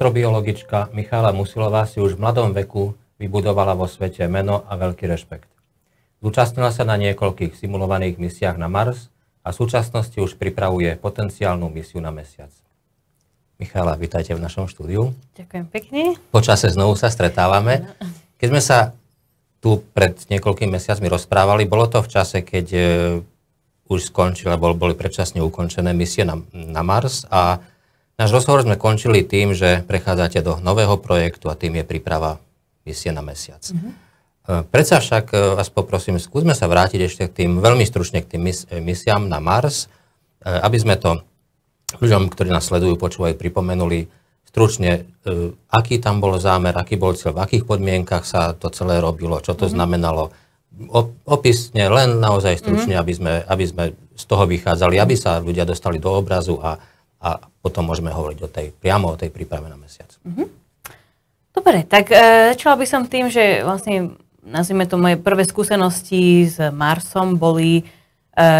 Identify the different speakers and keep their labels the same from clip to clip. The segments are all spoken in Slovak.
Speaker 1: Astrobiologička Michála Musilová si už v mladom veku vybudovala vo svete meno a veľký rešpekt. Zúčastnila sa na niekoľkých simulovaných misiách na Mars a v súčasnosti už pripravuje potenciálnu misiu na Mesiac. Michála, vítajte v našom štúdiu.
Speaker 2: Ďakujem pekne.
Speaker 1: Počase znovu sa stretávame. Keď sme sa tu pred niekoľkými mesiacmi rozprávali, bolo to v čase, keď e, už skončila, boli predčasne ukončené misie na, na Mars a Náš rozhovor sme končili tým, že prechádzate do nového projektu a tým je príprava misie na mesiac. Mm-hmm. Predsa však e, vás poprosím, skúsme sa vrátiť ešte k tým, veľmi stručne k tým mis- e, misiám na Mars, aby sme to ľuďom, ktorí nás sledujú, počúvajú, pripomenuli stručne, aký tam bol zámer, aký bol cieľ, v akých podmienkach sa to celé robilo, čo to mm-hmm. znamenalo. Opisne, len naozaj stručne, mm-hmm. aby, sme, aby sme z toho vychádzali, aby mhm. sa ľudia dostali do obrazu a, a potom môžeme hovoriť o tej, priamo o tej príprave na mesiac. Mm-hmm.
Speaker 2: Dobre, tak e, začala by som tým, že vlastne nazvime to moje prvé skúsenosti s Marsom boli e,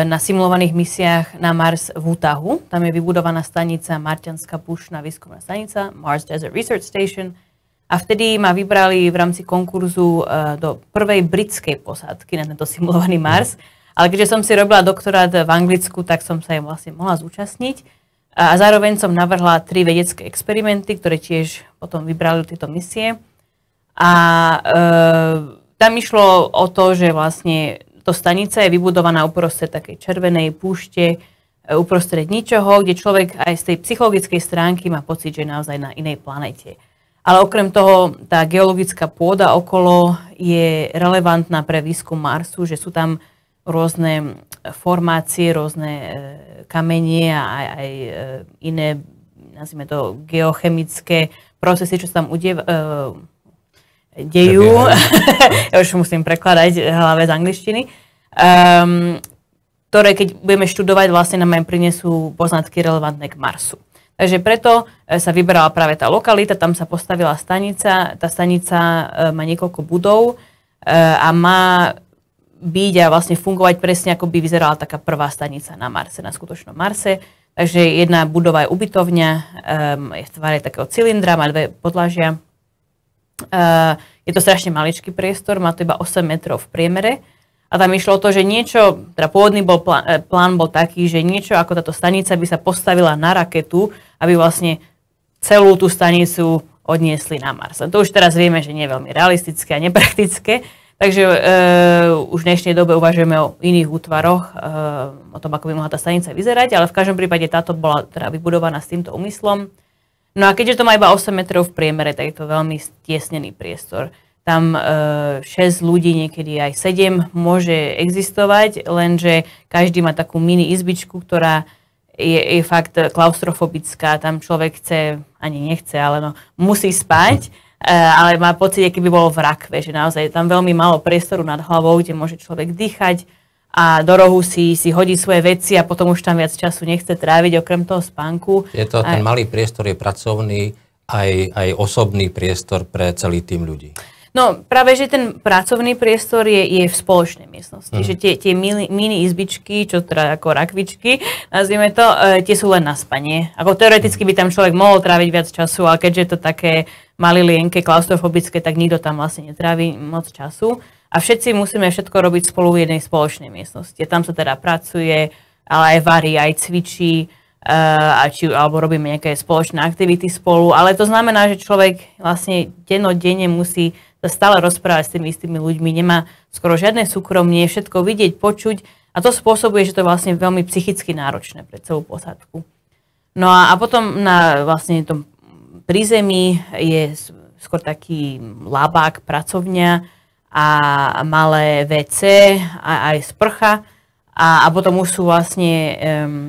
Speaker 2: na simulovaných misiách na Mars v Utahu. Tam je vybudovaná stanica Marťanská pušná výskumná stanica, Mars Desert Research Station. A vtedy ma vybrali v rámci konkurzu e, do prvej britskej posádky na tento simulovaný Mars. Mhm. Ale keďže som si robila doktorát v Anglicku, tak som sa im vlastne mohla zúčastniť. A zároveň som navrhla tri vedecké experimenty, ktoré tiež potom vybrali tieto misie. A e, tam išlo o to, že vlastne to stanica je vybudovaná uprostred takej červenej púšte, e, uprostred ničoho, kde človek aj z tej psychologickej stránky má pocit, že je naozaj na inej planete. Ale okrem toho, tá geologická pôda okolo je relevantná pre výskum Marsu, že sú tam rôzne formácie, rôzne e, kamenie a aj, aj e, iné, nazvime to, geochemické procesy, čo sa tam uh, dejú. ja už musím prekladať hlave z angličtiny. Um, ktoré keď budeme študovať, vlastne nám aj prinesú poznatky relevantné k Marsu. Takže preto sa vyberala práve tá lokalita, tam sa postavila stanica. Tá stanica má niekoľko budov a má byť a vlastne fungovať presne, ako by vyzerala taká prvá stanica na Marse, na skutočnom Marse. Takže jedna budova je ubytovňa, um, je v tvare takého cylindra, má dve podlažia. Uh, je to strašne maličký priestor, má to iba 8 metrov v priemere. A tam išlo o to, že niečo, teda pôvodný bol plán, e, plán bol taký, že niečo ako táto stanica by sa postavila na raketu, aby vlastne celú tú stanicu odniesli na Mars. A to už teraz vieme, že nie je veľmi realistické a nepraktické, Takže e, už v dnešnej dobe uvažujeme o iných útvaroch, e, o tom, ako by mohla tá stanica vyzerať, ale v každom prípade táto bola teda vybudovaná s týmto úmyslom. No a keďže to má iba 8 metrov v priemere, tak je to veľmi stiesnený priestor. Tam e, 6 ľudí, niekedy aj 7 môže existovať, lenže každý má takú mini izbičku, ktorá je, je fakt klaustrofobická, tam človek chce, ani nechce, ale no, musí spať. Hm. Eh, ale má pocit, keby bol v rakve, že naozaj je tam veľmi málo priestoru nad hlavou, kde môže človek dýchať a do rohu si, si hodí svoje veci a potom už tam viac času nechce tráviť, okrem toho spánku. Je to, ten
Speaker 1: malý priestor je pracovný, aj, aj osobný priestor pre celý tým ľudí.
Speaker 2: No práve, že ten pracovný priestor je, je v spoločnej miestnosti. Mm. Že tie, tie mini, mini izbičky, čo teda ako rakvičky, nazvime to, e, tie sú len na spanie. Ako teoreticky by tam človek mohol tráviť viac času, ale keďže je to také lienke klaustrofobické, tak nikto tam vlastne netrávi moc času. A všetci musíme všetko robiť spolu v jednej spoločnej miestnosti. Tam sa teda pracuje, ale aj varí, aj cvičí, e, a či, alebo robíme nejaké spoločné aktivity spolu, ale to znamená, že človek vlastne dennodenne musí sa stále rozprávať s tými istými ľuďmi, nemá skoro žiadne súkromie, všetko vidieť, počuť a to spôsobuje, že to je vlastne veľmi psychicky náročné pre celú posádku. No a, a potom na vlastne tom prízemí je skôr taký labák, pracovňa a malé WC a aj sprcha a, a potom už sú vlastne um,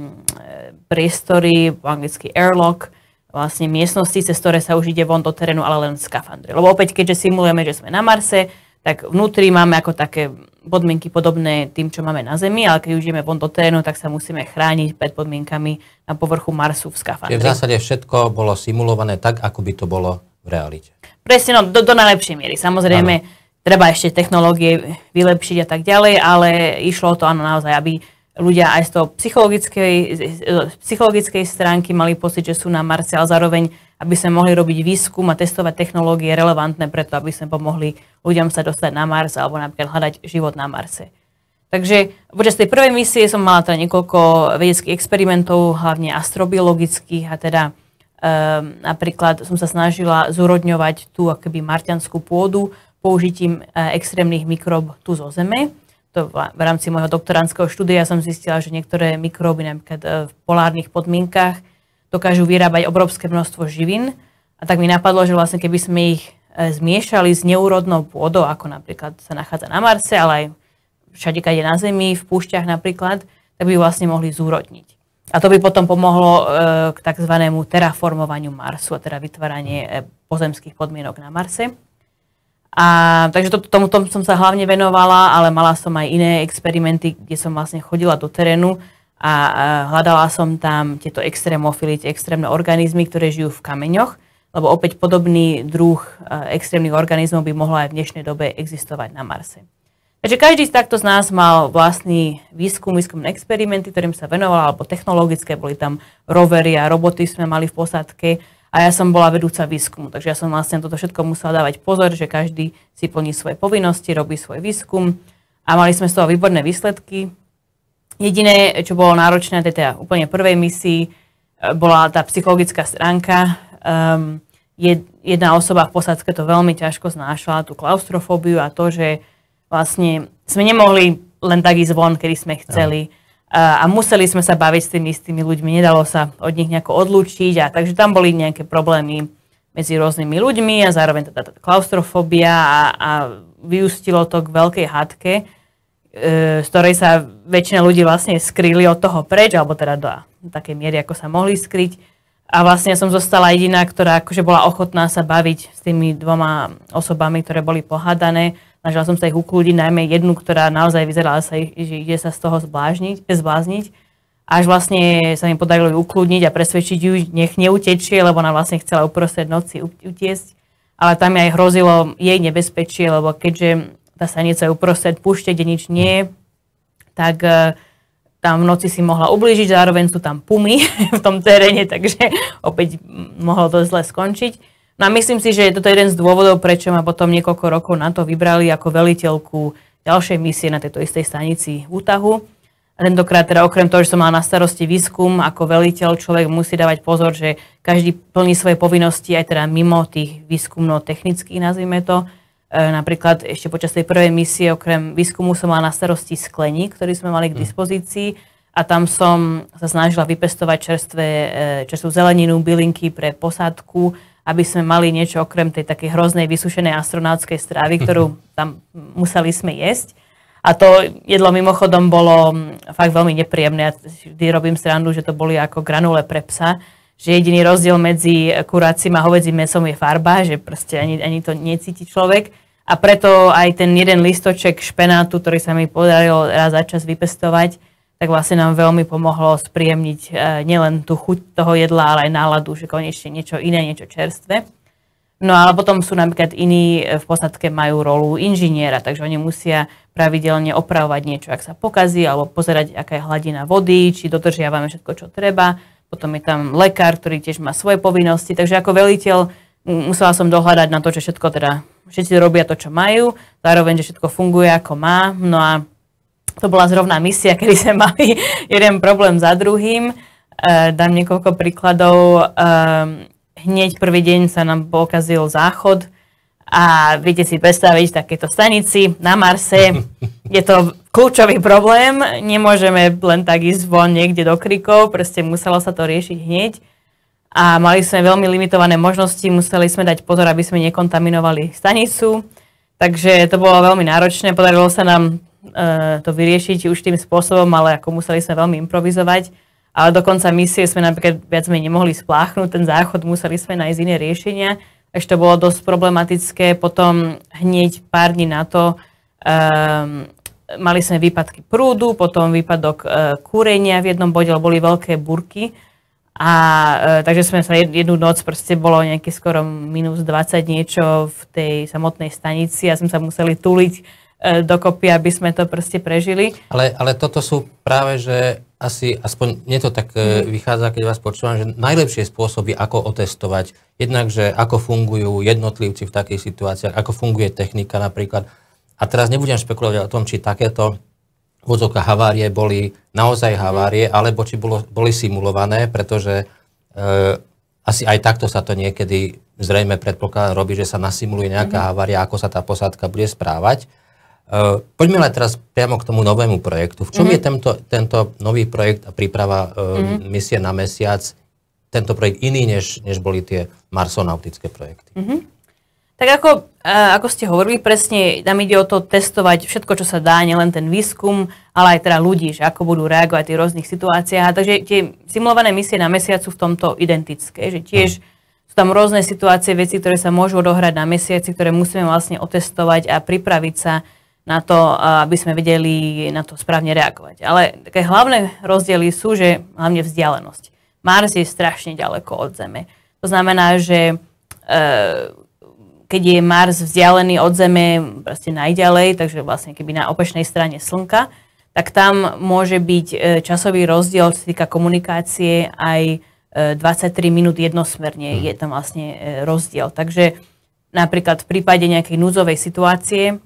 Speaker 2: priestory, anglicky airlock, vlastne miestnosti, cez ktoré sa už ide von do terénu, ale len v Lebo opäť, keďže simulujeme, že sme na Marse, tak vnútri máme ako také podmienky podobné tým, čo máme na Zemi, ale keď už ideme von do terénu, tak sa musíme chrániť pred podmienkami na povrchu Marsu v skafandri. Čiže v zásade
Speaker 1: všetko bolo simulované tak, ako by to bolo v realite.
Speaker 2: Presne, no, do, do najlepšej miery. Samozrejme, ano. treba ešte technológie vylepšiť a tak ďalej, ale išlo o to, áno, naozaj, aby ľudia aj z toho psychologickej, z psychologickej stránky mali pocit, že sú na Marse, ale zároveň, aby sme mohli robiť výskum a testovať technológie relevantné preto, aby sme pomohli ľuďom sa dostať na Mars alebo napríklad hľadať život na Marse. Takže počas tej prvej misie som mala teda niekoľko vedeckých experimentov, hlavne astrobiologických a teda um, napríklad som sa snažila zúrodňovať tú akoby marťanskú pôdu použitím uh, extrémnych mikrob tu zo Zeme to v rámci môjho doktorandského štúdia som zistila, že niektoré mikróby napríklad e, v polárnych podmienkach dokážu vyrábať obrovské množstvo živín. A tak mi napadlo, že vlastne keby sme ich e, zmiešali s neúrodnou pôdou, ako napríklad sa nachádza na Marse, ale aj všade, kde na Zemi, v púšťach napríklad, tak by vlastne mohli zúrodniť. A to by potom pomohlo e, k tzv. terraformovaniu Marsu, a teda vytváranie pozemských podmienok na Marse. A, takže to, tomu, tom som sa hlavne venovala, ale mala som aj iné experimenty, kde som vlastne chodila do terénu a, a hľadala som tam tieto extrémofily, tie extrémne organizmy, ktoré žijú v kameňoch, lebo opäť podobný druh e, extrémnych organizmov by mohla aj v dnešnej dobe existovať na Marse. Takže každý z takto z nás mal vlastný výskum, výskumné experimenty, ktorým sa venovala, alebo technologické, boli tam rovery a roboty sme mali v posádke a ja som bola vedúca výskumu, takže ja som vlastne toto všetko musela dávať pozor, že každý si plní svoje povinnosti, robí svoj výskum a mali sme z toho výborné výsledky. Jediné, čo bolo náročné, to je teda úplne prvej misii, e, bola tá psychologická stránka. Um, jedna osoba v posádzke to veľmi ťažko znášala, tú klaustrofóbiu a to, že vlastne sme nemohli len tak ísť von, kedy sme chceli. No a museli sme sa baviť s tými istými ľuďmi, nedalo sa od nich nejako odlúčiť a takže tam boli nejaké problémy medzi rôznymi ľuďmi a zároveň teda klaustrofobia a, a vyústilo to k veľkej hádke, e, z ktorej sa väčšina ľudí vlastne skrýli od toho preč, alebo teda do takej miery, ako sa mohli skryť. A vlastne som zostala jediná, ktorá akože bola ochotná sa baviť s tými dvoma osobami, ktoré boli pohádané Snažila som sa ich ukľúdiť, najmä jednu, ktorá naozaj vyzerala, sa, že ide sa z toho zblážniť, zblázniť. Až vlastne sa mi podarilo ju ukludniť a presvedčiť ju, nech neutečie, lebo ona vlastne chcela uprostred noci utiesť. Ale tam aj hrozilo jej nebezpečie, lebo keďže tá stanica je uprostred púšte, kde nič nie tak e, tam v noci si mohla ublížiť, zároveň sú tam pumy v tom teréne, takže opäť mohlo to zle skončiť. No a myslím si, že toto je jeden z dôvodov, prečo ma potom niekoľko rokov na to vybrali ako veliteľku ďalšej misie na tejto istej stanici v Utahu. A tentokrát teda okrem toho, že som mal na starosti výskum, ako veliteľ človek musí dávať pozor, že každý plní svoje povinnosti aj teda mimo tých výskumno-technických, nazvime to. E, napríklad ešte počas tej prvej misie okrem výskumu som mal na starosti sklení, ktorý sme mali k hm. dispozícii a tam som sa snažila vypestovať čerstvé, e, čerstvú zeleninu, bylinky pre posádku, aby sme mali niečo okrem tej takej hroznej vysušenej astronautskej strávy, mhm. ktorú tam museli sme jesť. A to jedlo mimochodom bolo mm, fakt veľmi nepríjemné. Ja vždy robím srandu, že to boli ako granule pre psa, že jediný rozdiel medzi kuracím a hovedzím mesom je farba, že proste ani, ani to necíti človek. A preto aj ten jeden listoček špenátu, ktorý sa mi podarilo raz za čas vypestovať, tak vlastne nám veľmi pomohlo spríjemniť e, nielen tú chuť toho jedla, ale aj náladu, že konečne niečo iné, niečo čerstvé. No ale potom sú napríklad iní, e, v posadke majú rolu inžiniera, takže oni musia pravidelne opravovať niečo, ak sa pokazí, alebo pozerať, aká je hladina vody, či dodržiavame všetko, čo treba. Potom je tam lekár, ktorý tiež má svoje povinnosti, takže ako veliteľ musela som dohľadať na to, že všetko teda, všetci robia to, čo majú, zároveň, že všetko funguje, ako má. No a to bola zrovna misia, kedy sme mali jeden problém za druhým. E, dám niekoľko príkladov. E, hneď prvý deň sa nám pokazil záchod a viete si predstaviť takéto stanici na Marse. Je to kľúčový problém, nemôžeme len tak ísť von niekde do krikov, proste muselo sa to riešiť hneď. A mali sme veľmi limitované možnosti, museli sme dať pozor, aby sme nekontaminovali stanicu. Takže to bolo veľmi náročné, podarilo sa nám Eh, to vyriešiť už tým spôsobom, ale ako museli sme veľmi improvizovať. Ale dokonca misie sme napríklad viac sme nemohli spláchnuť, ten záchod museli sme nájsť iné riešenia, takže to bolo dosť problematické. Potom hneď pár dní na to um, mali sme výpadky prúdu, potom výpadok uh, kúrenia v jednom bode, boli veľké burky. A uh, takže sme sa jednu noc, proste bolo nejaký skoro minus 20 niečo v tej samotnej stanici a sme sa museli tuliť E, dokopy, aby sme to proste prežili.
Speaker 1: Ale, ale toto sú práve, že asi, aspoň mne to tak mm. vychádza, keď vás počúvam, že najlepšie spôsoby, ako otestovať, jednak, že ako fungujú jednotlivci v takých situáciách, ako funguje technika napríklad. A teraz nebudem špekulovať o tom, či takéto vozovka havárie boli naozaj mhm. havárie, alebo či bolo, boli simulované, pretože e, asi aj takto sa to niekedy zrejme predpokladá robí, že sa nasimuluje nejaká mm. havária, ako sa tá posádka bude správať. Eh, poďme ale teraz priamo k tomu novému projektu. V čom mm-hmm. je mhm. tento, tento nový projekt a príprava mm-hmm. misie na mesiac, tento projekt iný, než, než boli tie marsonautické projekty? Mm-hmm.
Speaker 2: Tak ako, eh, ako ste hovorili presne, nám ide o to testovať všetko, čo sa dá, nielen ten výskum, ale aj teda ľudí, že ako budú reagovať v rôznych situáciách. Takže tie simulované misie na mesiac sú v tomto identické, že tiež... Mm. Sú tam rôzne situácie, veci, ktoré sa môžu odohrať na mesiaci, ktoré musíme vlastne otestovať a pripraviť sa na to, aby sme vedeli na to správne reagovať. Ale také hlavné rozdiely sú, že hlavne vzdialenosť. Mars je strašne ďaleko od Zeme. To znamená, že e, keď je Mars vzdialený od Zeme proste najďalej, takže vlastne keby na opačnej strane Slnka, tak tam môže byť e, časový rozdiel, čo sa týka komunikácie, aj 23 e, minút jednosmerne je tam vlastne e, rozdiel. Takže napríklad v prípade nejakej núzovej situácie,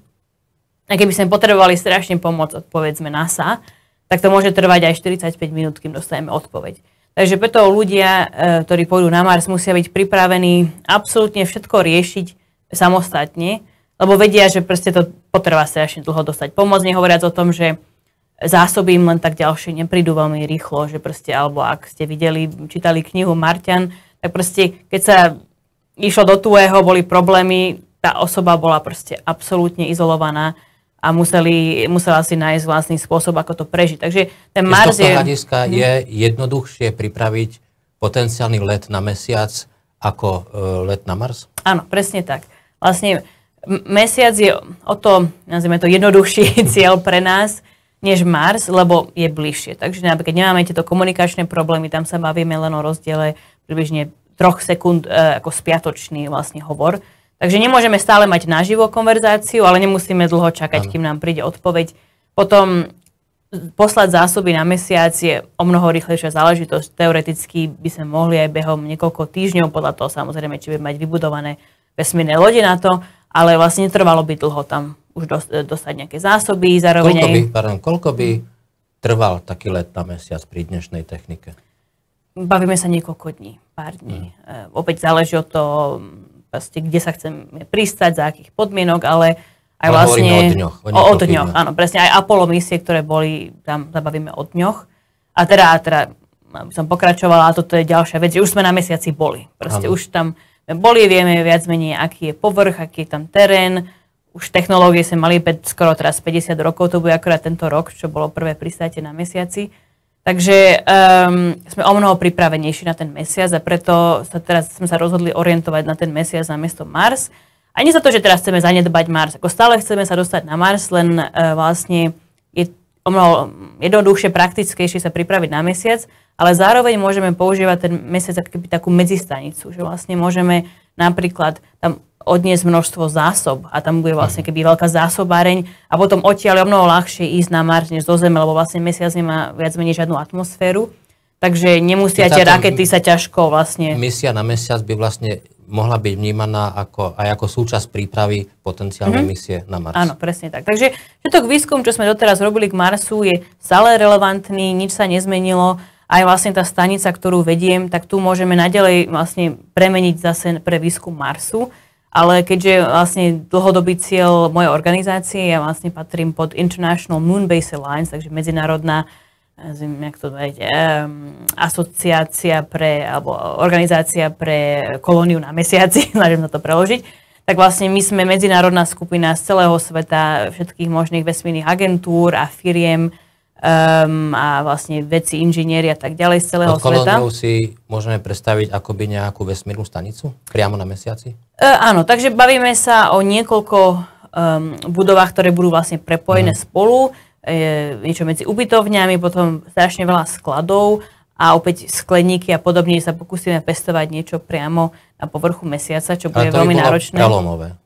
Speaker 2: a keby sme potrebovali strašne pomoc od povedzme NASA, tak to môže trvať aj 45 minút, kým dostaneme odpoveď. Takže preto ľudia, e, ktorí pôjdu na Mars, musia byť pripravení absolútne všetko riešiť samostatne, lebo vedia, že proste to potrvá strašne dlho dostať pomoc, nehovoriac o tom, že zásoby im len tak ďalšie neprídu veľmi rýchlo, že proste, alebo ak ste videli, čítali knihu Marťan, tak proste, keď sa išlo do tuého, boli problémy, tá osoba bola proste absolútne izolovaná, a museli, musela si nájsť vlastný spôsob, ako to prežiť. Takže ten je Mars je... hľadiska hm. je
Speaker 1: jednoduchšie pripraviť potenciálny let na mesiac ako e, let na Mars?
Speaker 2: Áno, presne tak. Vlastne mesiac je o to, nazvime to, jednoduchší cieľ pre nás, než Mars, lebo je bližšie. Takže keď nemáme tieto komunikačné problémy, tam sa bavíme len o rozdiele približne troch sekúnd e, ako spiatočný vlastne hovor. Takže nemôžeme stále mať naživo konverzáciu, ale nemusíme dlho čakať, ano. kým nám príde odpoveď. Potom poslať zásoby na mesiac je o mnoho rýchlejšia záležitosť. Teoreticky by sme mohli aj behom niekoľko týždňov, podľa toho samozrejme, či by mať vybudované vesmírne lode na to, ale vlastne trvalo by dlho tam už dostať nejaké zásoby. Zároveň koľko, by, aj...
Speaker 1: pardon, koľko by trval taký let na mesiac pri dnešnej technike? Bavíme
Speaker 2: sa niekoľko dní, pár dní. Hmm. E, opäť záleží od toho, proste, kde sa chceme pristať, za akých podmienok, ale aj ale vlastne... o dňoch. O, o dňoch, áno, presne. Aj Apollo misie, ktoré boli, tam zabavíme o dňoch. A teda, a teda aby som pokračovala, a toto je ďalšia vec, že už sme na mesiaci boli. Proste ano. už tam boli, vieme viac menej, aký je povrch, aký je tam terén. Už technológie sme mali skoro teraz 50 rokov, to bude akorát tento rok, čo bolo prvé pristátie na mesiaci. Takže um, sme o mnoho pripravenejší na ten mesiac a preto sa teraz sme sa rozhodli orientovať na ten mesiac na miesto Mars. A nie za to, že teraz chceme zanedbať Mars. Ako stále chceme sa dostať na Mars, len uh, vlastne je o mnoho jednoduchšie, praktickejšie sa pripraviť na mesiac, ale zároveň môžeme používať ten mesiac ako keby takú medzistanicu, že vlastne môžeme napríklad tam odniesť množstvo zásob a tam bude vlastne keby veľká zásobáreň a potom odtiaľ je mnoho ľahšie ísť na Mars než do Zeme, lebo vlastne Mesiac nemá viac menej žiadnu atmosféru, takže nemusia tie rakety sa ťažko vlastne...
Speaker 1: Misia na Mesiac by vlastne mohla byť vnímaná ako, aj ako súčasť prípravy potenciálnej mm-hmm. misie na Mars. Áno,
Speaker 2: presne tak. Takže všetok výskum, čo sme doteraz robili k Marsu, je stále relevantný, nič sa nezmenilo aj vlastne tá stanica, ktorú vediem, tak tu môžeme naďalej vlastne premeniť zase pre výskum Marsu. Ale keďže vlastne dlhodobý cieľ mojej organizácie, ja vlastne patrím pod International Moon Base Alliance, takže medzinárodná jak to dať, um, asociácia pre, alebo organizácia pre kolóniu na mesiaci, snažím sa to preložiť, tak vlastne my sme medzinárodná skupina z celého sveta, všetkých možných vesmírnych agentúr a firiem, um, a vlastne vedci, inžinieri a tak ďalej z celého Pod sveta. Pod
Speaker 1: si môžeme predstaviť akoby nejakú vesmírnu stanicu priamo na mesiaci?
Speaker 2: E, áno, takže bavíme sa o niekoľko um, budovách, ktoré budú vlastne prepojené mm. spolu, e, niečo medzi ubytovňami, potom strašne veľa skladov a opäť skleníky a podobne sa pokúsime pestovať niečo priamo na povrchu mesiaca, čo bude veľmi by náročné. Prelomové.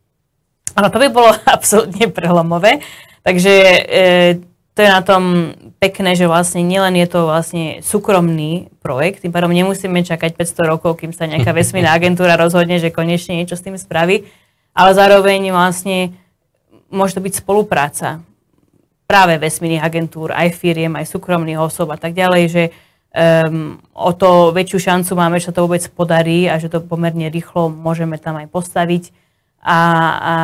Speaker 2: Áno, to by bolo absolútne prelomové. Takže e, to je na tom pekné, že vlastne nielen je to vlastne súkromný projekt, tým pádom nemusíme čakať 500 rokov, kým sa nejaká vesmírna agentúra rozhodne, že konečne niečo s tým spraví, ale zároveň vlastne môže to byť spolupráca práve vesmírnych agentúr, aj firiem, aj súkromných osob a tak ďalej, že um, o to väčšiu šancu máme, že sa to vôbec podarí a že to pomerne rýchlo môžeme tam aj postaviť. A, a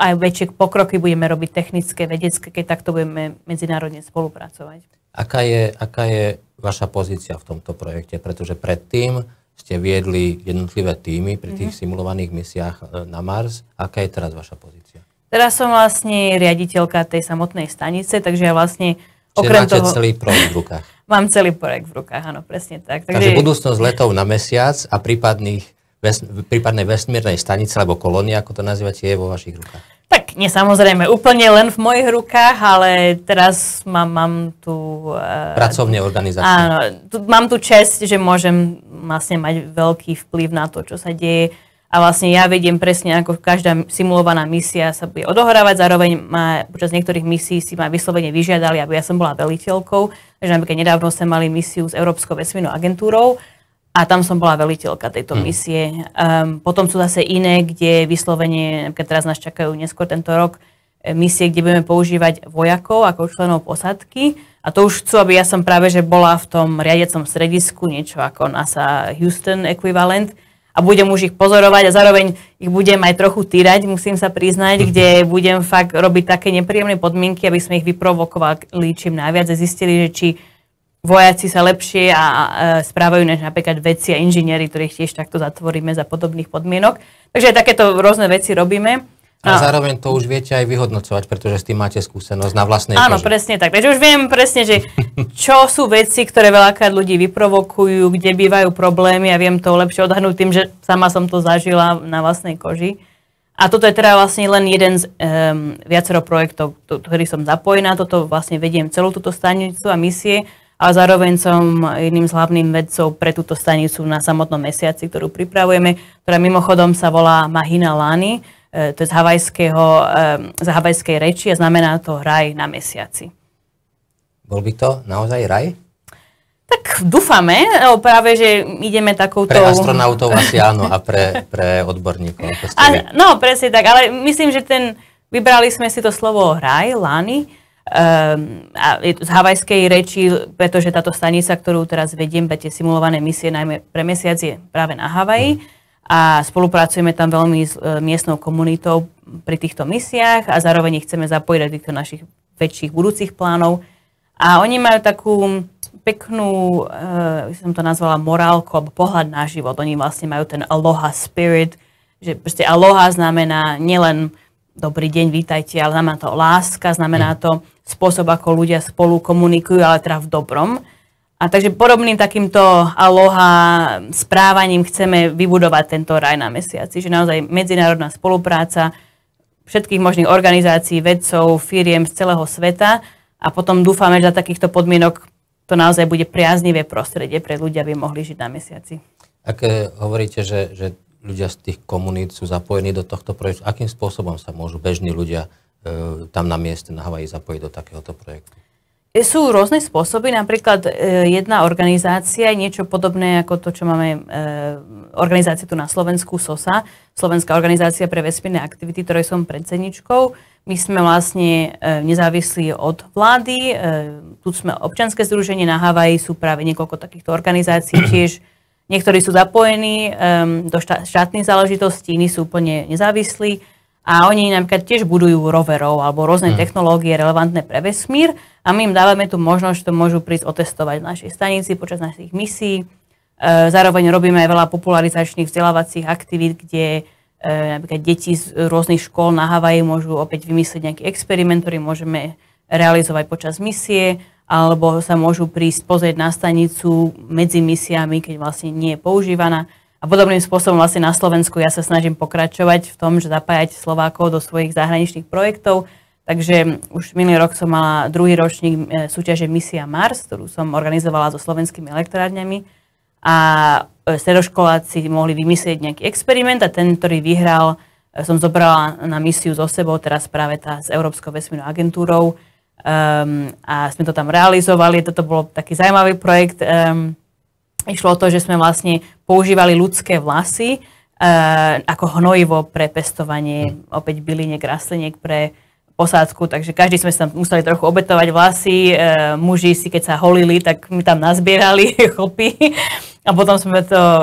Speaker 2: aj väčšie pokroky budeme robiť technické, vedecké, keď takto budeme medzinárodne spolupracovať.
Speaker 1: Aká je, aká je vaša pozícia v tomto projekte? Pretože predtým ste viedli jednotlivé týmy pri tých mm-hmm. simulovaných misiách e, na Mars. Aká je teraz vaša pozícia?
Speaker 2: Teraz som vlastne riaditeľka tej samotnej stanice, takže ja vlastne Čiže okrem máte toho... celý projekt v rukách. Mám celý projekt v rukách, áno, presne tak. Takže, takže budúcnosť
Speaker 1: letov na mesiac a prípadných ves, prípadnej vesmírnej stanice alebo kolónie, ako to nazývate, je vo vašich rukách?
Speaker 2: Tak nie samozrejme úplne len v mojich rukách, ale teraz mám, mám tu... Eh, Pracovne
Speaker 1: organizáciu. Áno,
Speaker 2: tu, mám tu čest, že môžem vlastne mať veľký vplyv na to, čo sa deje a vlastne ja vediem presne, ako každá simulovaná misia sa bude odohrávať, zároveň ma, počas niektorých misií si ma vyslovene vyžiadali, aby ja som bola veliteľkou, takže napríklad nedávno sme mali misiu s Európskou vesmírnou agentúrou a tam som bola veliteľka tejto hm. misie. Um, potom sú zase iné, kde vyslovene, napríklad teraz nás čakajú neskôr tento rok, eh, misie, kde budeme používať vojakov ako členov posadky. A to už chcú, aby ja som práve, že bola v tom riadiacom stredisku, niečo ako NASA Houston Equivalent A budem už ich pozorovať a zároveň ich budem aj trochu týrať, musím sa priznať, mm-hmm. kde budem fakt robiť také nepríjemné podmienky, aby sme ich vyprovokovali čím najviac a zistili, že či vojaci sa lepšie a, a správajú než napríklad veci a inžinieri, ktorých tiež takto zatvoríme za podobných podmienok. Takže aj takéto rôzne veci robíme.
Speaker 1: A no. zároveň to už viete aj vyhodnocovať, pretože s tým máte skúsenosť na vlastnej Áno, kože.
Speaker 2: presne tak. Takže už viem presne, že čo sú veci, ktoré veľakrát ľudí vyprovokujú, kde bývajú problémy a viem to lepšie odhadnúť tým, že sama som to zažila na vlastnej koži. A toto je teda vlastne len jeden z um, viacero projektov, ktorý som zapojená. Toto vlastne vediem celú túto stanicu a misie a zároveň som jedným z hlavných vedcov pre túto stanicu na samotnom mesiaci, ktorú pripravujeme, ktorá mimochodom sa volá Mahina Lani, e, to je z, havajského, e, z havajskej reči a znamená to raj na mesiaci.
Speaker 1: Bol by to naozaj raj?
Speaker 2: Tak dúfame, lebo práve, že ideme takouto... Pre astronautov
Speaker 1: asi áno a pre, pre odborníkov.
Speaker 2: A, no, presne tak, ale myslím, že ten, vybrali sme si to slovo raj, lany, Ehm, z havajskej reči, pretože táto stanica, ktorú teraz vediem, tie simulované misie najmä pre mesiac je práve na Havaji a spolupracujeme tam veľmi s e, miestnou komunitou pri týchto misiách a zároveň ich chceme zapojiť do týchto našich väčších budúcich plánov. A oni majú takú peknú, e, by som to nazvala morálku, alebo pohľad na život. Oni vlastne majú ten aloha spirit, že proste aloha znamená nielen dobrý deň, vítajte, ale znamená to láska, znamená to spôsob, ako ľudia spolu komunikujú, ale teda v dobrom. A takže podobným takýmto aloha správaním chceme vybudovať tento raj na mesiaci. Že naozaj medzinárodná spolupráca všetkých možných organizácií, vedcov, firiem z celého sveta a potom dúfame, že za takýchto podmienok to naozaj bude priaznivé prostredie pre ľudia, aby mohli žiť na mesiaci.
Speaker 1: Ak eh, hovoríte, že, že ľudia z tých komunít sú zapojení do tohto projektu? Akým spôsobom sa môžu bežní ľudia e, tam na mieste na Havaji zapojiť do takéhoto projektu?
Speaker 2: Sú rôzne spôsoby, napríklad e, jedna organizácia je niečo podobné ako to, čo máme e, organizáciu tu na Slovensku SOSA, Slovenská organizácia pre vesmírne aktivity, ktorej som predsedničkou. My sme vlastne e, nezávislí od vlády, e, tu sme občanské združenie na Havaji, sú práve niekoľko takýchto organizácií tiež Niektorí sú zapojení um, do štát, štátnych záležitostí, iní sú úplne nezávislí a oni napríklad tiež budujú roverov alebo rôzne mm. technológie relevantné pre vesmír a my im dávame tú možnosť, že to môžu prísť otestovať v našej stanici počas našich misií. E, zároveň robíme aj veľa popularizačných vzdelávacích aktivít, kde e, napríklad deti z rôznych škôl na Havaji môžu opäť vymyslieť nejaký experiment, ktorý môžeme realizovať počas misie alebo sa môžu prísť pozrieť na stanicu medzi misiami, keď vlastne nie je používaná. A podobným spôsobom vlastne na Slovensku ja sa snažím pokračovať v tom, že zapájať Slovákov do svojich zahraničných projektov. Takže už minulý rok som mala druhý ročník e, súťaže Misia Mars, ktorú som organizovala so slovenskými elektrárňami. A e, stredoškoláci mohli vymyslieť nejaký experiment a ten, ktorý vyhral, e, som zobrala na misiu so sebou, teraz práve tá s Európskou vesmírnou agentúrou, um, a sme to tam realizovali. Toto bol taký zaujímavý projekt. Um, išlo o to, že sme vlastne používali ľudské vlasy uh, ako hnojivo pre pestovanie opäť byliniek, rastliniek pre posádku, takže každý sme sa museli trochu obetovať vlasy. E, muži si, keď sa holili, tak my tam nazbierali chlpy a potom sme to e,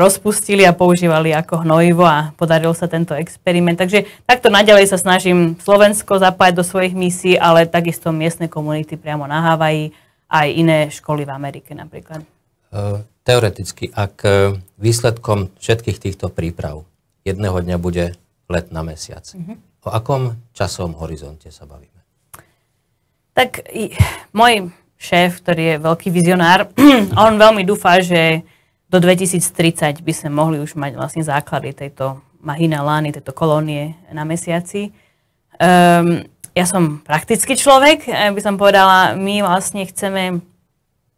Speaker 2: rozpustili a používali ako hnojivo a podaril sa tento experiment. Takže takto naďalej sa snažím Slovensko zapájať do svojich misií, ale takisto miestne komunity priamo na Havaji aj iné školy v Amerike
Speaker 1: napríklad. E, teoreticky, ak e, výsledkom všetkých týchto príprav jedného dňa bude let na mesiac, mm-hmm. o akom časovom horizonte sa bavíme?
Speaker 2: Tak môj šéf, ktorý je veľký vizionár, on veľmi dúfa, že do 2030 by sme mohli už mať vlastne základy tejto Mahina Lány, tejto kolónie na mesiaci. Um, ja som praktický človek, eh, by som povedala, my vlastne chceme,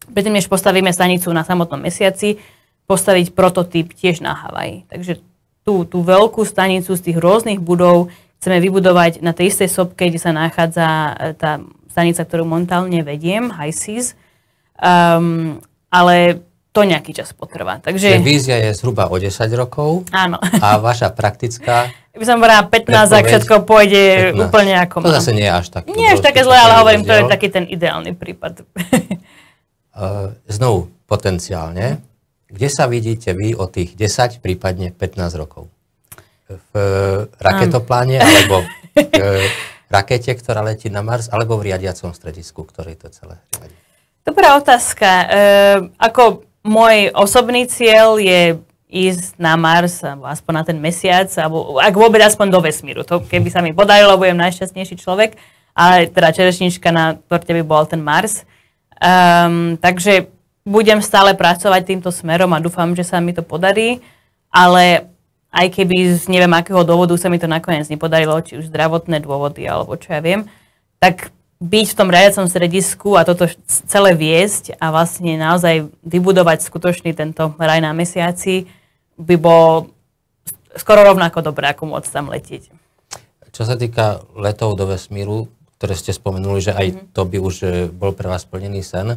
Speaker 2: predtým než postavíme stanicu na samotnom mesiaci, postaviť prototyp tiež na Havaji. Takže tú, tú veľkú stanicu z tých rôznych budov chceme vybudovať na tej istej sopke, kde sa nachádza eh, tá stanica, ktorú momentálne vediem, HISIS. Um, ehm, ale to nejaký čas potrvá. Takže... Vízia
Speaker 1: je zhruba o 10 rokov. Áno. A vaša praktická...
Speaker 2: by som povedala 15, ak všetko
Speaker 1: pôjde 15. úplne ako To zase nie je až tak. Nie až také zlé, ale hovorím, to je taký
Speaker 2: ten ideálny prípad.
Speaker 1: Eh, znovu, potenciálne. Kde sa vidíte vy o tých 10, prípadne 15 rokov? V eh, raketopláne, alebo v eh, rakete, ktorá letí na Mars, alebo v riadiacom stredisku, ktorý to celé riadi?
Speaker 2: Dobrá otázka. E, ako môj osobný cieľ je ísť na Mars, alebo aspoň na ten mesiac, alebo ak vôbec aspoň do vesmíru. To keby sa mi podarilo, budem najšťastnejší človek, ale teda čerešnička na torte by bol ten Mars. Um, takže budem stále pracovať týmto smerom a dúfam, že sa mi to podarí, ale aj keby z neviem akého dôvodu sa mi to nakoniec nepodarilo, či už zdravotné dôvody alebo čo ja viem, tak byť v tom riadiacom stredisku a toto celé viesť a vlastne naozaj vybudovať skutočný tento raj na mesiaci by bol skoro rovnako dobré, ako môcť tam letieť.
Speaker 1: Čo sa týka letov do vesmíru, ktoré ste spomenuli, že aj mm-hmm. to by už e, bol pre vás splnený sen, e,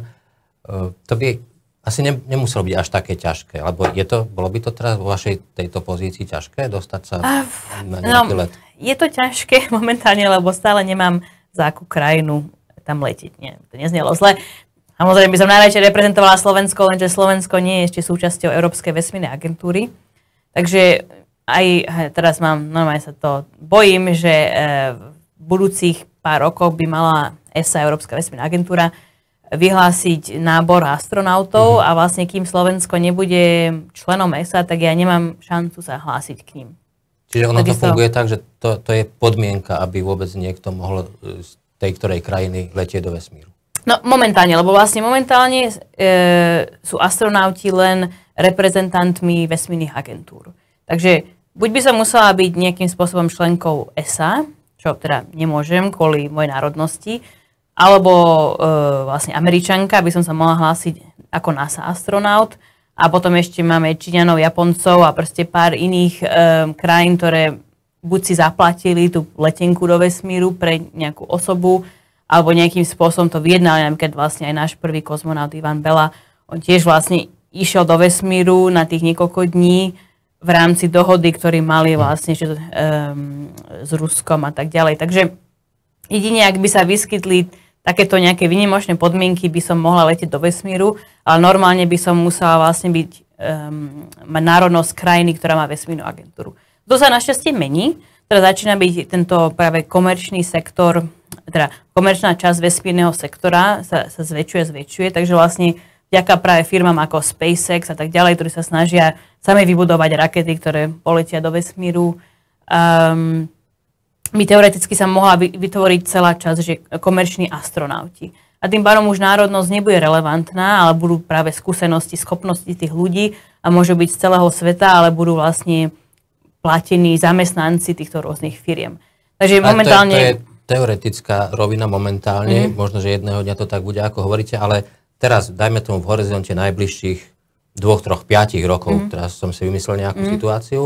Speaker 1: to by asi ne, nemuselo byť až také ťažké, lebo je to, bolo by to teraz vo vašej tejto pozícii ťažké dostať sa na nejaký no, let?
Speaker 2: Je to ťažké momentálne, lebo stále nemám za akú krajinu tam letiť. Nie, to neznelo zle. Samozrejme, by som najradšej reprezentovala Slovensko, lenže Slovensko nie je ešte súčasťou Európskej vesmírnej agentúry. Takže aj eh, teraz mám, normálne sa to bojím, že eh, v budúcich pár rokoch by mala ESA, Európska vesmírna agentúra, vyhlásiť nábor astronautov mhm. a vlastne kým Slovensko nebude členom ESA, tak ja nemám šancu sa hlásiť k
Speaker 1: ním. Čiže ono to funguje tak, že to, to je podmienka, aby vôbec niekto mohol e, z tej ktorej krajiny letieť do vesmíru.
Speaker 2: No momentálne, lebo vlastne momentálne e, sú astronauti len reprezentantmi vesmírnych agentúr. Takže buď by som musela byť nejakým spôsobom členkou ESA, čo teda nemôžem kvôli mojej národnosti, alebo e, vlastne američanka, aby som sa mohla hlásiť ako NASA astronaut, a potom ešte máme Číňanov, Japoncov a proste pár iných e, krajín, ktoré buď si zaplatili tú letenku do vesmíru pre nejakú osobu, alebo nejakým spôsobom to vyjednali, napríklad vlastne aj náš prvý kozmonaut Ivan Bela, on tiež vlastne išiel do vesmíru na tých niekoľko dní v rámci dohody, ktorý mali vlastne že, um, s Ruskom a tak ďalej. Takže jedine, ak by sa vyskytli takéto nejaké vynimočné podmienky by som mohla letieť do vesmíru, ale normálne by som musela vlastne byť um, národnosť krajiny, ktorá má vesmírnu agentúru. To sa našťastie mení, teda začína byť tento práve komerčný sektor, teda komerčná časť vesmírneho sektora sa, sa zväčšuje, zväčšuje, takže vlastne vďaka práve firmám ako SpaceX a tak ďalej, ktorí sa snažia sami vybudovať rakety, ktoré poletia do vesmíru. Um, by teoreticky sa mohla vytvoriť celá časť, že komerční astronauti. A tým pádom už národnosť nebude relevantná, ale budú práve skúsenosti, schopnosti tých ľudí a môžu byť z celého sveta, ale budú vlastne platení zamestnanci týchto rôznych firiem. Takže momentálne... To je, to je
Speaker 1: teoretická rovina momentálne, mm-hmm. možno, že jedného dňa to tak bude, ako hovoríte, ale teraz, dajme tomu v horizonte najbližších dvoch, troch, piatich rokov, mm-hmm. teraz som si vymyslel nejakú mm-hmm. situáciu,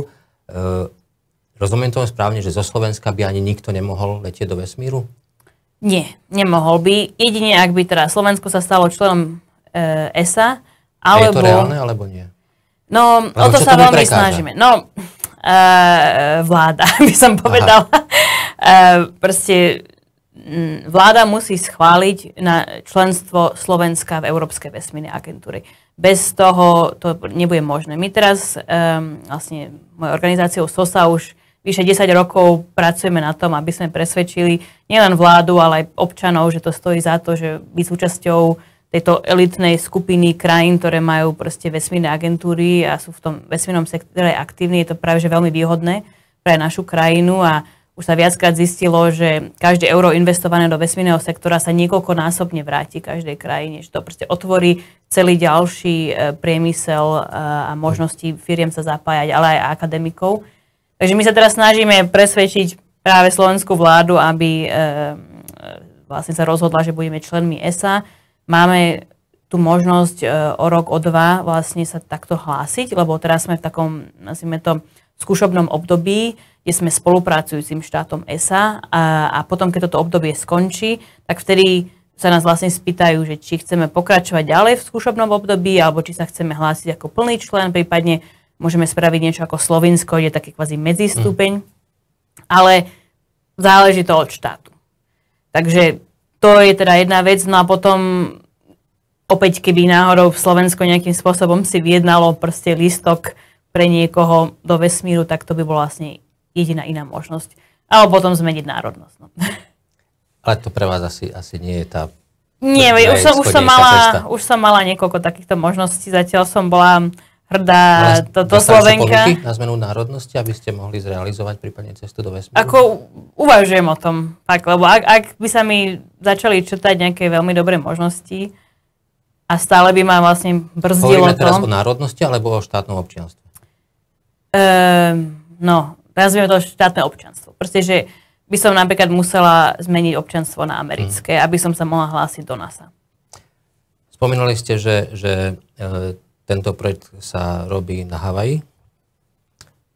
Speaker 1: Rozumiem tomu správne, že zo Slovenska by ani nikto nemohol letieť do vesmíru?
Speaker 2: Nie, nemohol by. Jedine, ak by teda Slovensko sa stalo členom e, ESA,
Speaker 1: alebo... je to reálne, alebo nie? No, Lebo o to sa veľmi snažíme.
Speaker 2: No, e, vláda, by som povedala. E, proste m, vláda musí schváliť na členstvo Slovenska v Európskej vesmírnej agentúre. Bez toho to nebude možné. My teraz, e, vlastne mojou organizáciou SOSA už vyše 10 rokov pracujeme na tom, aby sme presvedčili nielen vládu, ale aj občanov, že to stojí za to, že byť súčasťou tejto elitnej skupiny krajín, ktoré majú proste vesmírne agentúry a sú v tom vesmírnom sektore aktívni, je to práve že veľmi výhodné pre našu krajinu a už sa viackrát zistilo, že každé euro investované do vesmírneho sektora sa niekoľkonásobne vráti každej krajine, že to proste otvorí celý ďalší e, priemysel e, a možnosti firiem sa zapájať, ale aj akademikov. Takže my sa teraz snažíme presvedčiť práve slovenskú vládu, aby e, vlastne sa rozhodla, že budeme členmi ESA. Máme tú možnosť e, o rok, o dva vlastne sa takto hlásiť, lebo teraz sme v takom, nazvime to, skúšobnom období, kde sme spolupracujúcim štátom ESA a, a potom, keď toto obdobie skončí, tak vtedy sa nás vlastne spýtajú, že či chceme pokračovať ďalej v skúšobnom období, alebo či sa chceme hlásiť ako plný člen, prípadne môžeme spraviť niečo ako Slovinsko, je taký kvazi medzistúpeň, mm. ale záleží to od štátu. Takže to je teda jedna vec, no a potom opäť keby náhodou Slovensko nejakým spôsobom si vyjednalo proste listok pre niekoho do vesmíru, tak to by bola vlastne jediná iná možnosť. Alebo potom zmeniť národnosť. No.
Speaker 1: Ale to pre vás asi, asi nie je tá... Nie, už som, už, som mala, cesta. už
Speaker 2: som mala niekoľko takýchto možností. Zatiaľ som bola hrdá na, toto Slovenka.
Speaker 1: na zmenu národnosti, aby ste mohli zrealizovať prípadne cestu do vesmíru? Ako
Speaker 2: uvažujem o tom, tak, lebo ak, ak by sa mi začali črtať nejaké veľmi dobré možnosti a stále by ma vlastne brzdilo Hovoríme to... teraz o národnosti
Speaker 1: alebo o štátnom občianstve?
Speaker 2: Ehm, no, nazvime to štátne občanstvo. Proste, že by som napríklad musela zmeniť občanstvo na americké, hmm. aby som sa mohla hlásiť do NASA.
Speaker 1: Spomínali ste, že, že e, tento projekt sa robí na Havaji.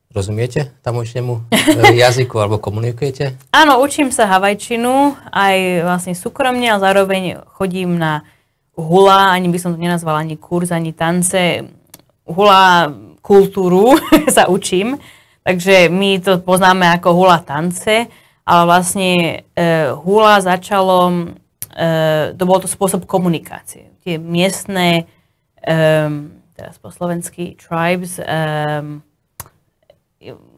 Speaker 1: Rozumiete tamočnému jazyku alebo komunikujete?
Speaker 2: Áno, učím sa havajčinu aj vlastne súkromne a zároveň chodím na hula, ani by som to nenazvala ani kurz, ani tance. Hula kultúru sa učím, takže my to poznáme ako hula tance, ale vlastne e, hula začalo, e, to bol to spôsob komunikácie. Tie miestne e, teraz po slovensky, tribes, um,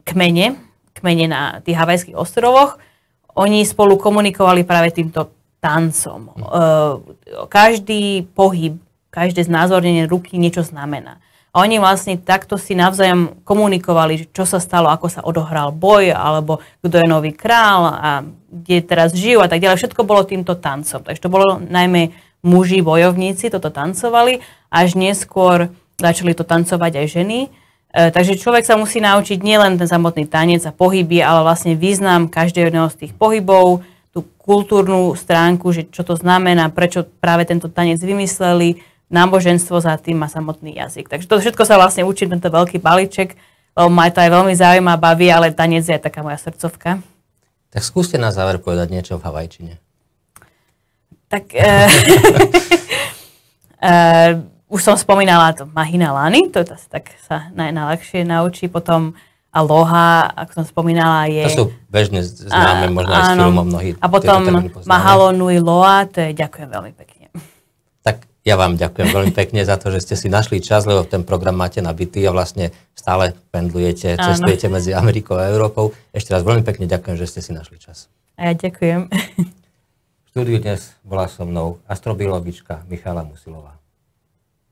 Speaker 2: kmene, kmene na tých havajských ostrovoch, oni spolu komunikovali práve týmto tancom. Uh, každý pohyb, každé znázornenie ruky niečo znamená. A oni vlastne takto si navzájom komunikovali, čo sa stalo, ako sa odohral boj, alebo kto je nový král a kde teraz žijú a tak ďalej. Všetko bolo týmto tancom. Takže to bolo najmä muži, bojovníci, toto tancovali. Až neskôr Začali to tancovať aj ženy. E, takže človek sa musí naučiť nielen ten samotný tanec a pohyby, ale vlastne význam každého z tých pohybov, tú kultúrnu stránku, že čo to znamená, prečo práve tento tanec vymysleli, náboženstvo za tým má samotný jazyk. Takže to všetko sa vlastne učí tento veľký balíček, lebo ma to aj veľmi zaujíma, baví, ale tanec je aj taká moja srdcovka.
Speaker 1: Tak skúste na záver povedať niečo v havajčine.
Speaker 2: Tak... E-, e už som spomínala to Lani, to je tak sa najľahšie naučí, potom Aloha, ako som spomínala, je... To sú
Speaker 1: bežne známe, a, možno aj áno, z filmov mnohí. A potom Mahalo
Speaker 2: Nui Loa, to je ďakujem veľmi pekne.
Speaker 1: Tak ja vám ďakujem veľmi pekne za to, že ste si našli čas, lebo ten program máte nabitý a vlastne stále pendlujete, áno. cestujete medzi Amerikou a Európou. Ešte raz veľmi pekne ďakujem, že ste si našli čas.
Speaker 2: A ja ďakujem. V
Speaker 1: štúdiu dnes bola so mnou astrobiologička Michála Musilová.